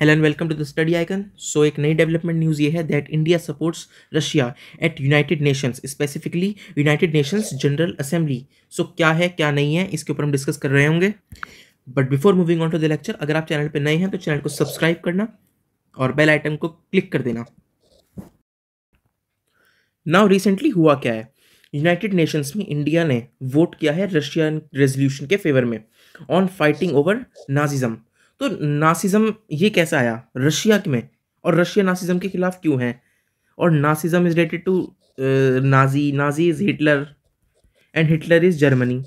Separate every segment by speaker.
Speaker 1: hello and welcome to the study icon so एक नई development news ये है that India supports Russia at United Nations specifically United Nations General Assembly so क्या है क्या नहीं है इसके ऊपर हम डिस्कस कर रहे होंगे but before moving on to the lecture अगर आप चैनल पर नए हैं तो चैनल को सब्सक्राइब करना और बेल आइटम को क्लिक कर देना नाउ रिसेंटली हुआ क्या है यूनाइटेड नेशंस में इंडिया ने वोट किया है रशियन रेजोल्यूशन के फेवर में ऑन फाइटिंग ओवर नाजिज़म तो नासिज्म ये कैसा आया रशिया में और रशिया नासिज्म के ख़िलाफ़ क्यों है और Nazism is related to Nazi Nazi is Hitler and Hitler is Germany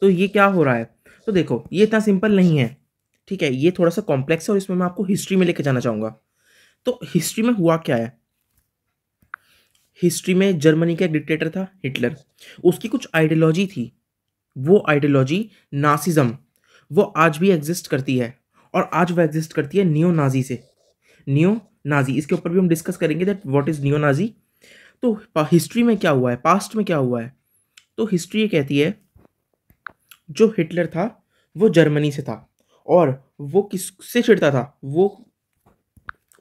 Speaker 1: तो ये क्या हो रहा है तो देखो ये इतना सिंपल नहीं है ठीक है ये थोड़ा सा कॉम्प्लेक्स है और इसमें मैं आपको हिस्ट्री में लेके जाना चाहूँगा तो हिस्ट्री में हुआ क्या है हिस्ट्री में जर्मनी का एक डिक्टेटर था हिटलर उसकी कुछ आइडियोलॉजी थी वो आइडियोलॉजी नासिज्म वो आज भी एग्जिस्ट करती है और आज वह एग्जिस्ट करती है नियो नाजी से नियो नाजी इसके ऊपर भी हम डिस्कस करेंगे that what is neo Nazi तो हिस्ट्री में क्या हुआ है पास्ट में क्या हुआ है तो हिस्ट्री ये कहती है जो हिटलर था वो जर्मनी से था और वो किस से छिड़ता था वो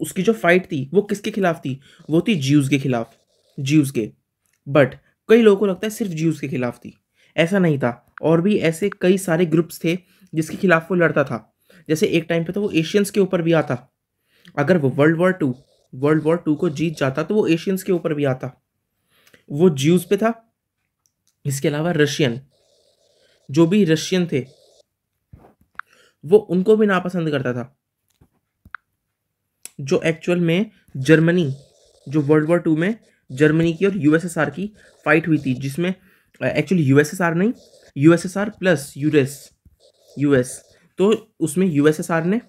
Speaker 1: उसकी जो फाइट थी वो किसके खिलाफ थी वो थी ज्यूज़ के खिलाफ ज्यूज़ के बट कई लोगों को लगता है सिर्फ ज्यूज़ के खिलाफ थी ऐसा नहीं था और भी ऐसे कई सारे ग्रुप्स थे जिसके खिलाफ वो लड़ता था जैसे एक टाइम पे तो वो एशियंस के ऊपर भी आता अगर वो world war two world war two को जीत जाता तो वो एशियंस के ऊपर भी आता वो ज्यूज पे था इसके अलावा रशियन जो भी रशियन थे वो उनको भी नापसंद करता था जो एक्चुअल में जर्मनी जो वर्ल्ड वॉर टू में जर्मनी की और यूएसएसआर की फाइट हुई थी जिसमें एक्चुअली uh, यूएसएसआर नहीं यूएसएसआर प्लस यूएस यूएस तो उसमें यूएसएसआर ने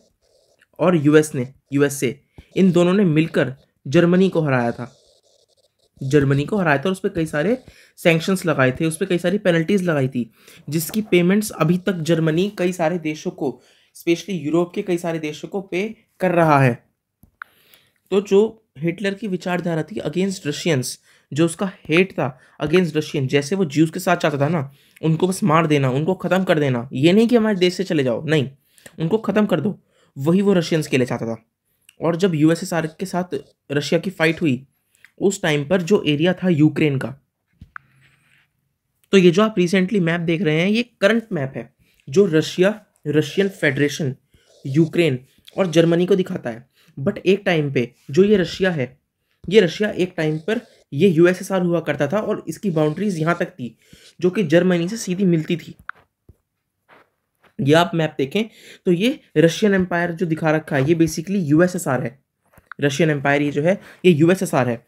Speaker 1: और यूएस ने यूएसए इन दोनों ने मिलकर जर्मनी को हराया था जर्मनी को हराया था और उस पर कई सारे सेंक्शंस लगाए थे उस पर कई सारी पेनल्टीज लगाई थी जिसकी पेमेंट्स अभी तक जर्मनी कई सारे देशों को स्पेशली यूरोप के कई सारे देशों को पे कर रहा है तो जो हिटलर की विचारधारा थी अगेंस्ट रशियंस जो उसका हेट था अगेंस्ट रशियन जैसे वो ज्यूज के साथ चाहता था ना उनको बस मार देना उनको ख़त्म कर देना ये नहीं कि हमारे देश से चले जाओ नहीं उनको ख़त्म कर दो वही वो रशियंस के लिए चाहता था और जब यू के साथ रशिया की फ़ाइट हुई उस टाइम पर जो एरिया था यूक्रेन का तो ये जो आप रिसेंटली मैप देख रहे हैं ये करंट मैप है जो रशिया रशियन फेडरेशन यूक्रेन और जर्मनी को दिखाता है बट एक टाइम पे जो ये रशिया है ये रशिया एक टाइम पर ये यूएसएसआर हुआ करता था और इसकी बाउंड्रीज यहाँ तक थी जो कि जर्मनी से सीधी मिलती थी ये आप मैप देखें तो ये रशियन एम्पायर जो दिखा रखा है ये बेसिकली यूएसएसआर है रशियन एम्पायर ये जो है ये यूएसएसआर है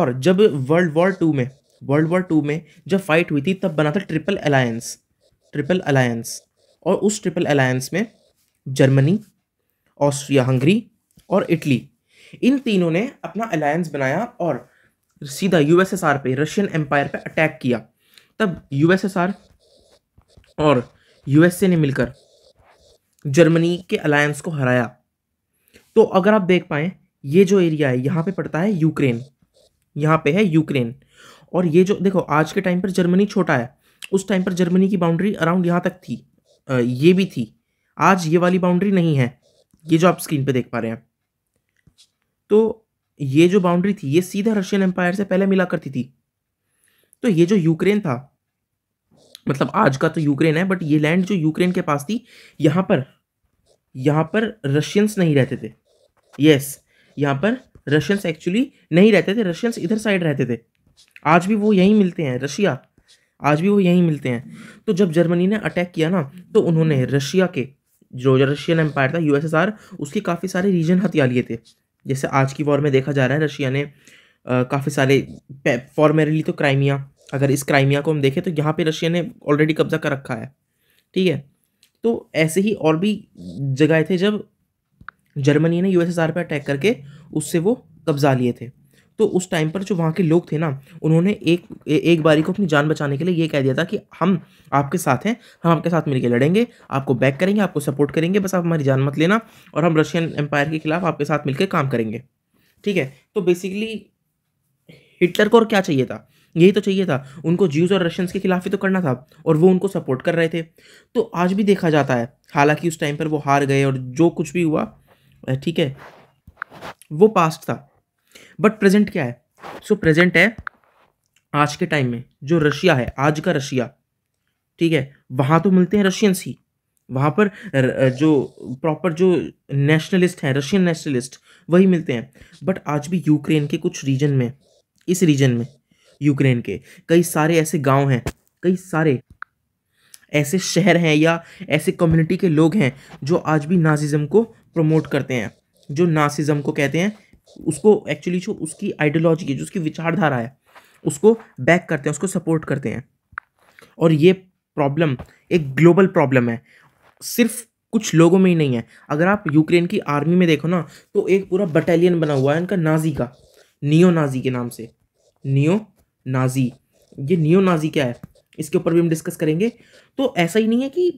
Speaker 1: और जब वर्ल्ड वॉर टू में वर्ल्ड वॉर टू में जब फाइट हुई थी तब बना था ट्रिपल अलायंस ट्रिपल अलायंस और उस ट्रिपल अलायंस में जर्मनी ऑस्ट्रिया हंगरी और इटली इन तीनों ने अपना अलायंस बनाया और सीधा यूएसएसआर पे रशियन एम्पायर पे अटैक किया तब यूएसएसआर और यूएसए ने मिलकर जर्मनी के अलायंस को हराया तो अगर आप देख पाएँ ये जो एरिया है यहाँ पे पड़ता है यूक्रेन यहाँ पे है यूक्रेन और ये जो देखो आज के टाइम पर जर्मनी छोटा है उस टाइम पर जर्मनी की बाउंड्री अराउंड यहाँ तक थी आ, ये भी थी आज ये वाली बाउंड्री नहीं है ये जो आप स्क्रीन पे देख पा रहे हैं तो ये जो बाउंड्री थी ये सीधा रशियन एम्पायर से पहले मिला करती थी तो ये जो यूक्रेन था मतलब आज का तो यूक्रेन है बट ये लैंड जो यूक्रेन के पास थी यहाँ पर यहाँ पर रशियंस नहीं रहते थे यस यहाँ पर रशियंस एक्चुअली नहीं रहते थे रशियंस इधर साइड रहते थे आज भी वो यहीं मिलते हैं रशिया आज भी वो यहीं मिलते हैं तो जब जर्मनी ने अटैक किया ना तो उन्होंने रशिया के जो रशियन एम्पायर था यूएसएसआर उसके काफ़ी सारे रीजन हथिया लिए थे जैसे आज की वॉर में देखा जा रहा है रशिया ने काफ़ी सारे फॉर्मेरली तो क्राइमिया अगर इस क्राइमिया को हम देखें तो यहाँ पे रशिया ने ऑलरेडी कब्जा कर रखा है ठीक है तो ऐसे ही और भी जगह थे जब जर्मनी ने यूएसएसआर पर अटैक करके उससे वो कब्जा लिए थे तो उस टाइम पर जो वहाँ के लोग थे ना उन्होंने एक ए, एक बारी को अपनी जान बचाने के लिए ये कह दिया था कि हम आपके साथ हैं हम आपके साथ मिलकर लड़ेंगे आपको बैक करेंगे आपको सपोर्ट करेंगे बस आप हमारी जान मत लेना और हम रशियन एम्पायर के खिलाफ आपके साथ मिलकर काम करेंगे ठीक है तो बेसिकली हिटलर को और क्या चाहिए था यही तो चाहिए था उनको ज्यूज़ और रशियंस के खिलाफ ही तो करना था और वो उनको सपोर्ट कर रहे थे तो आज भी देखा जाता है हालांकि उस टाइम पर वो हार गए और जो कुछ भी हुआ ठीक है वो पास्ट था बट प्रेजेंट क्या है सो so, प्रेजेंट है आज के टाइम में जो रशिया है आज का रशिया ठीक है वहाँ तो मिलते हैं रशियंस ही वहाँ पर जो प्रॉपर जो नेशनलिस्ट हैं रशियन नेशनलिस्ट वही मिलते हैं बट आज भी यूक्रेन के कुछ रीजन में इस रीजन में यूक्रेन के कई सारे ऐसे गांव हैं कई सारे ऐसे शहर हैं या ऐसे कम्युनिटी के लोग हैं जो आज भी नाजिज़म को प्रमोट करते हैं जो नासिज़म को कहते हैं उसको एक्चुअली जो उसकी आइडियोलॉजी है जो उसकी विचारधारा है उसको बैक करते हैं उसको सपोर्ट करते हैं और ये प्रॉब्लम एक ग्लोबल प्रॉब्लम है सिर्फ कुछ लोगों में ही नहीं है अगर आप यूक्रेन की आर्मी में देखो ना तो एक पूरा बटालियन बना हुआ है इनका नाजी का नियो नाजी के नाम से नियो नाजी ये नियो नाजी क्या है इसके ऊपर भी हम डिस्कस करेंगे तो ऐसा ही नहीं है कि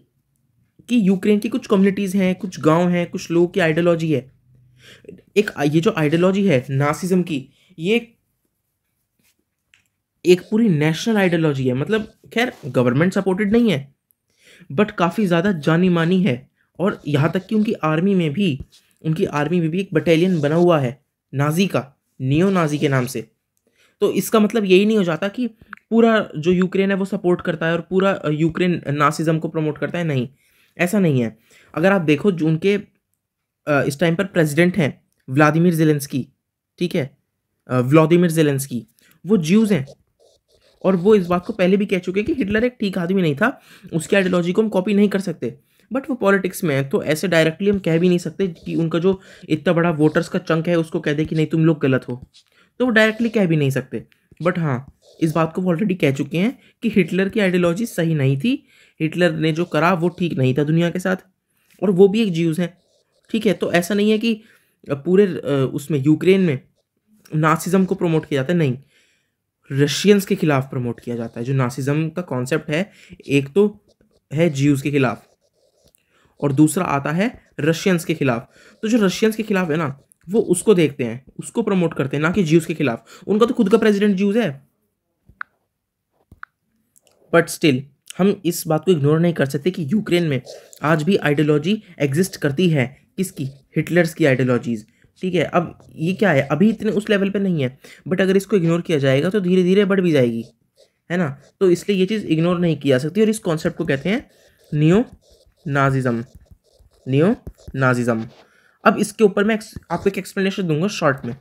Speaker 1: कि यूक्रेन की कुछ कम्युनिटीज़ हैं कुछ गांव हैं कुछ लोगों की आइडियोलॉजी है एक ये जो आइडियोलॉजी है नासिज्म की ये एक पूरी नेशनल आइडियोलॉजी है मतलब खैर गवर्नमेंट सपोर्टेड नहीं है बट काफ़ी ज़्यादा जानी मानी है और यहाँ तक कि उनकी आर्मी में भी उनकी आर्मी में भी एक बटालियन बना हुआ है नाजी का नियो नाजी के नाम से तो इसका मतलब यही नहीं हो जाता कि पूरा जो यूक्रेन है वो सपोर्ट करता है और पूरा यूक्रेन नासिज्म को प्रमोट करता है नहीं ऐसा नहीं है अगर आप देखो जो उनके इस टाइम पर प्रेसिडेंट हैं व्लादिमिर जेलेंस्की ठीक है व्लादिमिर जेलेंस्की वो ज्यूज हैं और वो इस बात को पहले भी कह चुके हैं कि हिटलर एक ठीक आदमी नहीं था उसकी आइडियोलॉजी को हम कॉपी नहीं कर सकते बट वो पॉलिटिक्स में है तो ऐसे डायरेक्टली हम कह भी नहीं सकते कि उनका जो इतना बड़ा वोटर्स का चंक है उसको कह दे कि नहीं तुम लोग गलत हो तो वो डायरेक्टली कह भी नहीं सकते बट हाँ इस बात को वो ऑलरेडी कह चुके हैं कि हिटलर की आइडियोलॉजी सही नहीं थी हिटलर ने जो करा वो ठीक नहीं था दुनिया के साथ और वो भी एक ज्यूज़ हैं ठीक है तो ऐसा नहीं है कि पूरे उसमें यूक्रेन में नासिज़म को प्रमोट किया जाता है नहीं रशियंस के खिलाफ प्रमोट किया जाता है जो नासिज़म का कॉन्सेप्ट है एक तो है जीव्स के खिलाफ और दूसरा आता है रशियंस के खिलाफ तो जो रशियंस के खिलाफ है ना वो उसको देखते हैं उसको प्रमोट करते हैं ना कि ज्यूस के खिलाफ उनका तो खुद का प्रेसिडेंट ज्यूज है बट स्टिल हम इस बात को इग्नोर नहीं कर सकते कि यूक्रेन में आज भी आइडियोलॉजी एग्जिस्ट करती है किसकी हिटलर्स की आइडियोलॉजीज़ ठीक है अब ये क्या है अभी इतने उस लेवल पे नहीं है बट अगर इसको इग्नोर किया जाएगा तो धीरे धीरे बढ़ भी जाएगी है ना तो इसलिए ये चीज़ इग्नोर नहीं की जा सकती और इस कॉन्सेप्ट को कहते हैं नियो नाजिज़म नियो नाजिज़म अब इसके ऊपर मैं आपको एक एक्सप्लेनेशन दूंगा शॉर्ट में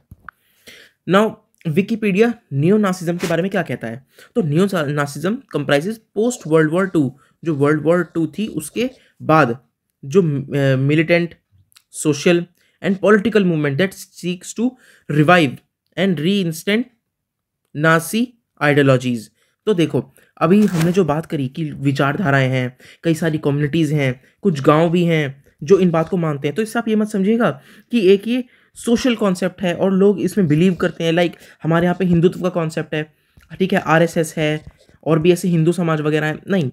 Speaker 1: नाउ विकीपीडिया नियो नासिज़म के बारे में क्या कहता है तो neo Nazism comprises post world war two जो वर्ल्ड वॉर टू थी उसके बाद जो militant social, and political movement that seeks to revive and reinstate Nazi ideologies तो देखो अभी हमने जो बात करी कि विचारधाराएं हैं कई सारी कम्युनिटीज़ हैं कुछ गांव भी हैं जो इन बात को मानते हैं तो इससे आप ये मत समझिएगा कि एक ये सोशल कॉन्सेप्ट है और लोग इसमें बिलीव करते हैं लाइक हमारे यहाँ पे हिंदुत्व का कॉन्सेप्ट है ठीक है आरएसएस है और भी ऐसे हिंदू समाज वगैरह हैं नहीं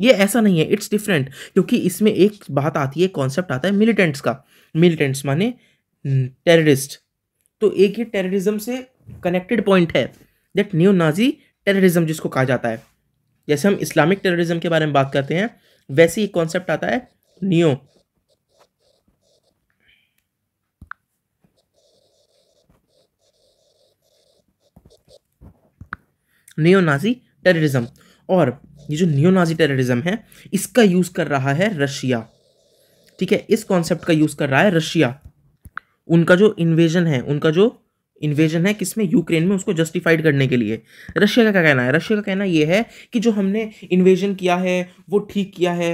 Speaker 1: ये ऐसा नहीं है इट्स डिफरेंट क्योंकि इसमें एक बात आती है कॉन्सेप्ट आता है मिलिटेंट्स का मिलिटेंट्स माने टेररिस्ट तो एक ही टेररिज्म से कनेक्टेड पॉइंट है दैट न्यू नाजी टेररिज्म जिसको कहा जाता है जैसे हम इस्लामिक टेररिज्म के बारे में बात करते हैं वैसे ही कॉन्सेप्ट आता है नियो नियो नाजी टेररिज्म और ये जो न्यू नाजी टेररिज्म है इसका यूज़ कर रहा है रशिया ठीक है इस कॉन्सेप्ट का यूज़ कर रहा है रशिया उनका जो इन्वेजन है उनका जो इन्वेजन है किसमें यूक्रेन में उसको जस्टिफाइड करने के लिए रशिया का क्या कहना है रशिया का कहना यह है कि जो हमने इन्वेजन किया है वो ठीक किया है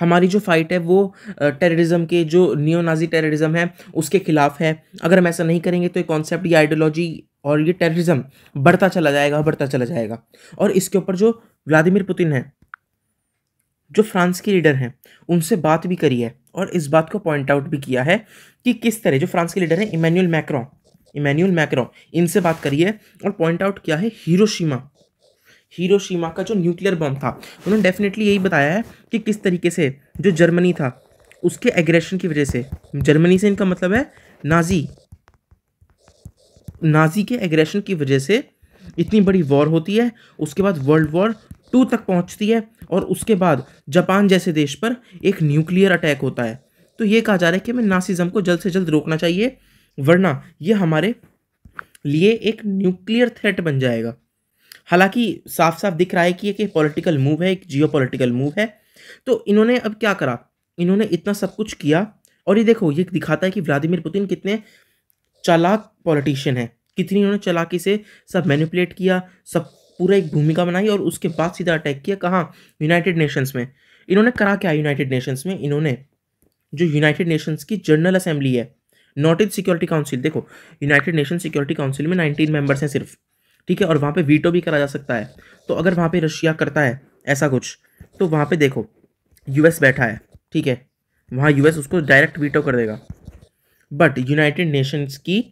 Speaker 1: हमारी जो फाइट है वो टेररिज्म के जो नियो नाजी टेररिज्म है उसके खिलाफ है अगर हम ऐसा नहीं करेंगे तो ये कॉन्सेप्ट ये आइडियोलॉजी और ये टेररिज्म बढ़ता चला जाएगा बढ़ता चला जाएगा और इसके ऊपर जो व्लादिमिर पुतिन है जो फ्रांस के लीडर हैं उनसे बात भी करी है और इस बात को पॉइंट आउट भी किया है कि किस तरह जो फ्रांस के लीडर हैं इमैनुअल मैक्रॉ इमैनुअल मैक्रॉ इनसे बात करी है और पॉइंट आउट किया है हीरोशीमा हीरोशीमा का जो न्यूक्लियर बम था उन्होंने डेफिनेटली यही बताया है कि किस तरीके से जो जर्मनी था उसके एग्रेशन की वजह से जर्मनी से इनका मतलब है नाजी नाजी के एग्रेशन की वजह से इतनी बड़ी वॉर होती है उसके बाद वर्ल्ड वॉर टू तक पहुंचती है और उसके बाद जापान जैसे देश पर एक न्यूक्लियर अटैक होता है तो ये कहा जा रहा है कि हमें नासिज़म को जल्द से जल्द रोकना चाहिए वरना ये हमारे लिए एक न्यूक्लियर थ्रेट बन जाएगा हालांकि साफ साफ दिख रहा है कि एक पॉलिटिकल मूव है एक जियो पॉलिटिकल मूव है तो इन्होंने अब क्या करा इन्होंने इतना सब कुछ किया और ये देखो ये दिखाता है कि व्लादिमिर पुतिन कितने चालाक पॉलिटिशियन हैं कितनी उन्होंने चलाकी से सब मैनिपुलेट किया सब पूरा एक भूमिका बनाई और उसके बाद सीधा अटैक किया कहाँ यूनाइटेड नेशंस में इन्होंने करा क्या यूनाइटेड नेशंस में इन्होंने जो यूनाइटेड नेशंस की जनरल असेंबली है नॉट इन सिक्योरिटी काउंसिल देखो यूनाइटेड नेशन सिक्योरिटी काउंसिल में नाइनटीन मेंबर्स हैं सिर्फ ठीक है और वहाँ पे वीटो भी करा जा सकता है तो अगर वहाँ पे रशिया करता है ऐसा कुछ तो वहाँ पे देखो यूएस बैठा है ठीक है वहाँ यूएस उसको डायरेक्ट वीटो कर देगा बट यूनाइटेड नेशंस की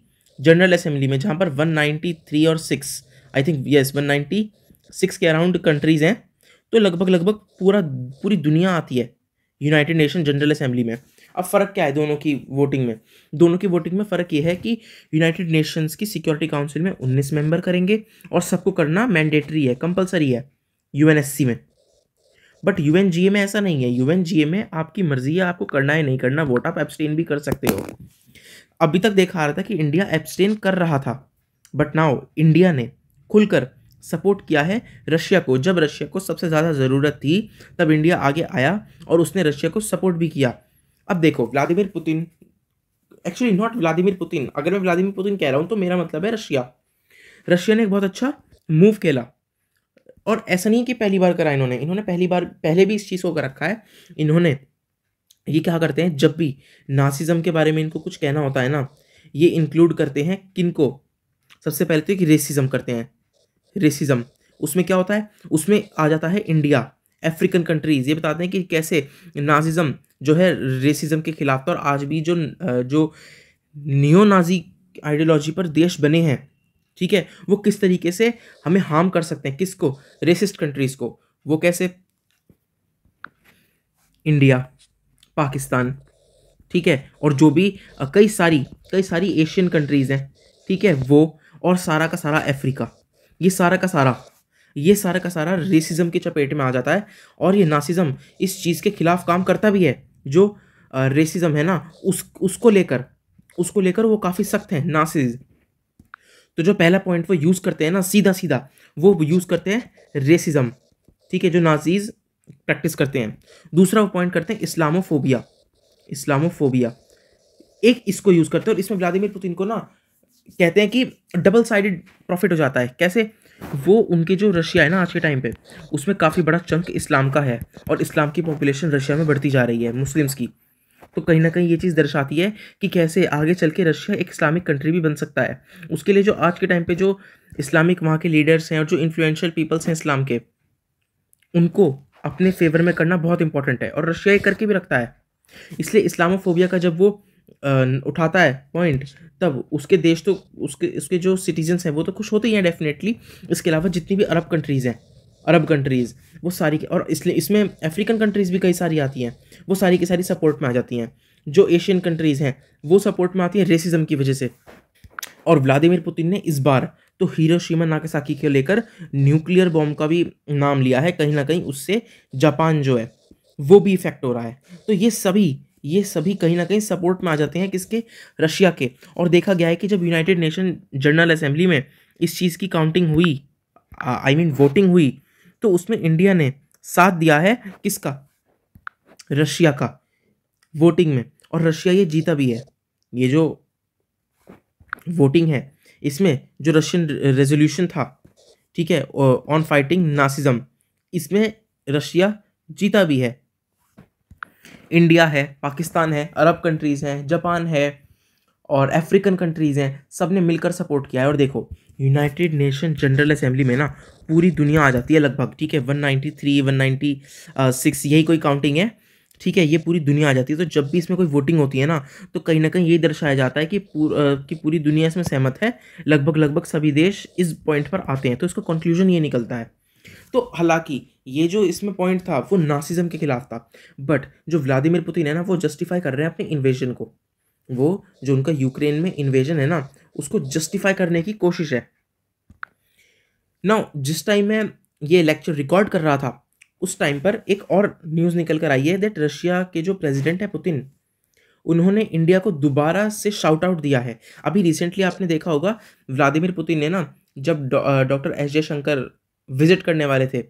Speaker 1: जनरल असेंबली में जहाँ पर 193 और six I think yes one ninety six के अराउंड कंट्रीज़ हैं तो लगभग लगभग पूरा पूरी दुनिया आती है यूनाइटेड नेशन जनरल असेंबली में अब फ़र्क क्या है दोनों की वोटिंग में दोनों की वोटिंग में फ़र्क ये है कि यूनाइटेड नेशंस की सिक्योरिटी काउंसिल में उन्नीस मेंबर करेंगे और सबको करना मैंडेटरी है कंपलसरी है यू में बट यू में ऐसा नहीं है यू में आपकी मर्जी है आपको करना है नहीं करना वोट आप एब्सटेन भी कर सकते हो अभी तक देखा आ रहा था कि इंडिया एब्सटेन कर रहा था बट नाउ इंडिया ने खुलकर सपोर्ट किया है रशिया को जब रशिया को सबसे ज़्यादा ज़रूरत थी तब इंडिया आगे आया और उसने रशिया को सपोर्ट भी किया अब देखो Vladimir Putin actually not Vladimir Putin अगर मैं व्लादिमिर पुतिन कह रहा हूँ तो मेरा मतलब है रशिया रशिया ने एक बहुत अच्छा मूव खेला और ऐसा नहीं कि पहली बार करा इन्होंने इन्होंने पहली बार पहले भी इस चीज़ को कर रखा है इन्होंने ये क्या करते हैं जब भी नासिज़म के बारे में इनको कुछ कहना होता है ना ये इंक्लूड करते हैं किनको सबसे पहले तो एक रेसिज़म करते हैं रेसिज्म उसमें क्या होता है उसमें आ जाता है इंडिया अफ्रीकन कंट्रीज़ ये बताते हैं कि कैसे नाजिज़म जो है रेसिज्म के खिलाफ था और आज भी जो जो नियो नाजी आइडियोलॉजी पर देश बने हैं ठीक है वो किस तरीके से हमें हार्म कर सकते हैं किसको रेसिस्ट कंट्रीज़ को वो कैसे इंडिया पाकिस्तान ठीक है और जो भी कई सारी कई सारी एशियन कंट्रीज़ हैं ठीक है वो और सारा का सारा अफ्रीका ये सारा का सारा ये सारा का सारा रेसिज्म के चपेट में आ जाता है और ये नासिज़म इस चीज़ के खिलाफ काम करता भी है जो रेसिज्म है ना उस उसको लेकर उसको लेकर वो काफ़ी सख्त हैं नासिज तो जो पहला पॉइंट वो यूज़ करते हैं ना सीधा सीधा वो यूज़ करते हैं रेसिज्म ठीक है जो नाजीज़ प्रैक्टिस करते हैं दूसरा वो पॉइंट करते हैं इस्लामोफोबिया इस्लामोफोबिया एक इसको यूज़ करते हैं और इसमें व्लादिमिर पुतिन को ना कहते हैं कि डबल साइडेड प्रॉफिट हो जाता है कैसे वो उनके जो रशिया है ना आज के टाइम पे उसमें काफ़ी बड़ा चंक इस्लाम का है और इस्लाम की पॉपुलेशन रशिया में बढ़ती जा रही है मुस्लिम्स की तो कहीं ना कहीं ये चीज़ दर्शाती है कि कैसे आगे चल के रशिया एक इस्लामिक कंट्री भी बन सकता है उसके लिए जो आज के टाइम पे जो इस्लामिक वहाँ के लीडर्स हैं और जो इन्फ्लुएंशियल पीपल्स हैं इस्लाम के उनको अपने फेवर में करना बहुत इंपॉर्टेंट है और रशिया ये करके भी रखता है इसलिए इस्लामोफोबिया का जब वो उठाता है पॉइंट तब उसके देश तो उसके उसके जो सिटीजन्स हैं वो तो खुश होते ही हैं डेफिनेटली इसके अलावा जितनी भी अरब कंट्रीज़ हैं अरब कंट्रीज़ वो सारी और इसलिए इसमें अफ्रीकन कंट्रीज़ भी कई सारी आती हैं वो सारी की सारी सपोर्ट में आ जाती हैं जो एशियन कंट्रीज़ हैं वो सपोर्ट में आती हैं रेसिज्म की वजह से और व्लादिमिर पुतिन ने इस बार तो शीमा नाकासाकी के लेकर न्यूक्लियर बॉम्ब का भी नाम लिया है कहीं ना कहीं उससे जापान जो है वो भी इफेक्ट हो रहा है तो ये सभी ये सभी कहीं ना कहीं सपोर्ट में आ जाते हैं किसके रशिया के और देखा गया है कि जब यूनाइटेड नेशन जनरल असेंबली में इस चीज़ की काउंटिंग हुई आई मीन वोटिंग हुई तो उसमें इंडिया ने साथ दिया है किसका रशिया का वोटिंग में और रशिया ये जीता भी है ये जो वोटिंग है इसमें जो रशियन रेजोल्यूशन था ठीक है ऑन फाइटिंग नासिज़म इसमें रशिया जीता भी है इंडिया है पाकिस्तान है अरब कंट्रीज़ हैं जापान है और अफ्रीकन कंट्रीज़ हैं सब ने मिलकर सपोर्ट किया है और देखो यूनाइटेड नेशन जनरल असेंबली में ना पूरी दुनिया आ जाती है लगभग ठीक है one one ninety three ninety six यही कोई काउंटिंग है ठीक है ये पूरी दुनिया आ जाती है तो जब भी इसमें कोई वोटिंग होती है ना तो कहीं ना कहीं ये दर्शाया जाता है कि पूर, कि पूरी दुनिया इसमें सहमत है लगभग लगभग सभी देश इस पॉइंट पर आते हैं तो इसका कंक्लूजन ये निकलता है तो हालांकि ये जो इसमें पॉइंट था वो नासिज्म के खिलाफ था बट जो व्लादिमिर पुतिन है ना वो जस्टिफाई कर रहे हैं अपने इन्वेजन को वो जो उनका यूक्रेन में इन्वेजन है ना उसको जस्टिफाई करने की कोशिश है ना जिस टाइम मैं ये लेक्चर रिकॉर्ड कर रहा था उस टाइम पर एक और न्यूज़ निकल कर आई है दैट रशिया के जो प्रेसिडेंट है पुतिन उन्होंने इंडिया को दोबारा से शाउट आउट दिया है अभी रिसेंटली आपने देखा होगा व्लादिमिर पुतिन ने ना जब डॉक्टर एस जयशंकर विजिट करने वाले थे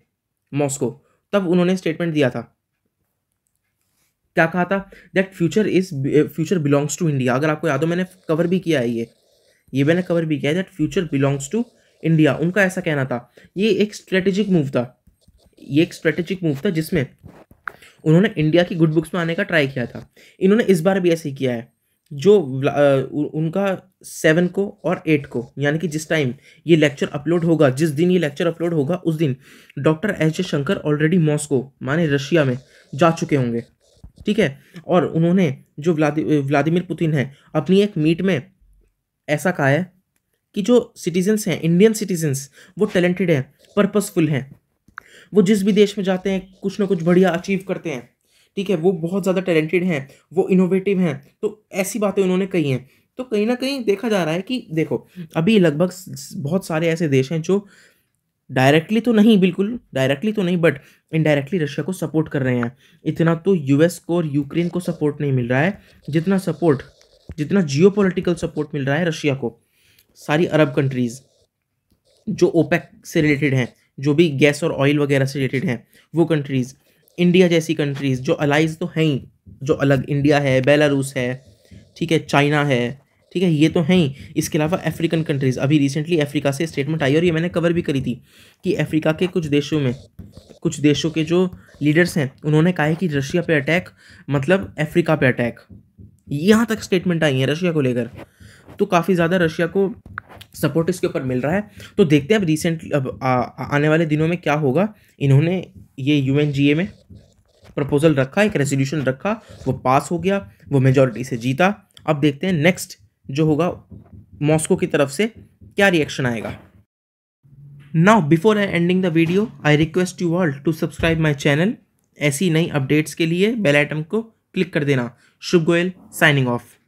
Speaker 1: मॉस्को तब उन्होंने स्टेटमेंट दिया था क्या कहा था that future is future belongs to India अगर आपको याद हो मैंने कवर भी किया है ये ये मैंने कवर भी किया है that future belongs to India उनका ऐसा कहना था ये एक स्ट्रेटेजिक मूव था ये एक स्ट्रेटेजिक मूव था जिसमें उन्होंने इंडिया की गुड बुक्स में आने का ट्राई किया था इन्होंने इस बार भी ऐसे ही किया है जो उनका सेवन को और एट को यानी कि जिस टाइम ये लेक्चर अपलोड होगा जिस दिन ये लेक्चर अपलोड होगा उस दिन doctor H A Shankar already Moscow माने रशिया में जा चुके होंगे ठीक है और उन्होंने जो व्लादि व्लादिमिर पुतिन है अपनी एक मीट में ऐसा कहा है कि जो सिटीजन्स हैं इंडियन सिटीजन्स वो टैलेंटेड हैं पर्पसफुल हैं वो जिस भी देश में जाते हैं कुछ ना कुछ बढ़िया अचीव करते हैं ठीक है वो बहुत ज़्यादा टैलेंटेड हैं वो इनोवेटिव हैं तो ऐसी बातें उन्होंने कही हैं तो कहीं ना कहीं देखा जा रहा है कि देखो अभी लगभग बहुत सारे ऐसे देश हैं जो डायरेक्टली तो नहीं बिल्कुल डायरेक्टली तो नहीं बट इनडायरेक्टली रशिया को सपोर्ट कर रहे हैं इतना तो यूएस को और यूक्रेन को सपोर्ट नहीं मिल रहा है जितना सपोर्ट जितना जियो सपोर्ट मिल रहा है रशिया को सारी अरब कंट्रीज़ जो ओपेक से रिलेटेड हैं जो भी गैस और ऑयल वगैरह से रिलेटेड हैं वो कंट्रीज़ इंडिया जैसी कंट्रीज़ जो अलाइज तो हैं ही जो अलग इंडिया है बेलारूस है ठीक है चाइना है ठीक है ये तो हैं ही इसके अलावा अफ्रीकन कंट्रीज़ अभी रिसेंटली अफ्रीका से स्टेटमेंट आई और ये मैंने कवर भी करी थी कि अफ्रीका के कुछ देशों में कुछ देशों के जो लीडर्स हैं उन्होंने कहा है कि रशिया पे अटैक मतलब अफ्रीका पे अटैक यहाँ तक स्टेटमेंट आई है रशिया को लेकर तो काफ़ी ज़्यादा रशिया को सपोर्ट इसके ऊपर मिल रहा है तो देखते हैं अब रिसेंट अब आने वाले दिनों में क्या होगा इन्होंने ये यू में प्रपोजल रखा एक रेजोल्यूशन रखा वो पास हो गया वो मेजोरिटी से जीता अब देखते हैं नेक्स्ट जो होगा मॉस्को की तरफ से क्या रिएक्शन आएगा now before I ending the video I request you all to subscribe my channel ऐसी नई अपडेट्स के लिए बेल आइटम को क्लिक कर देना शुभ गोयल साइनिंग ऑफ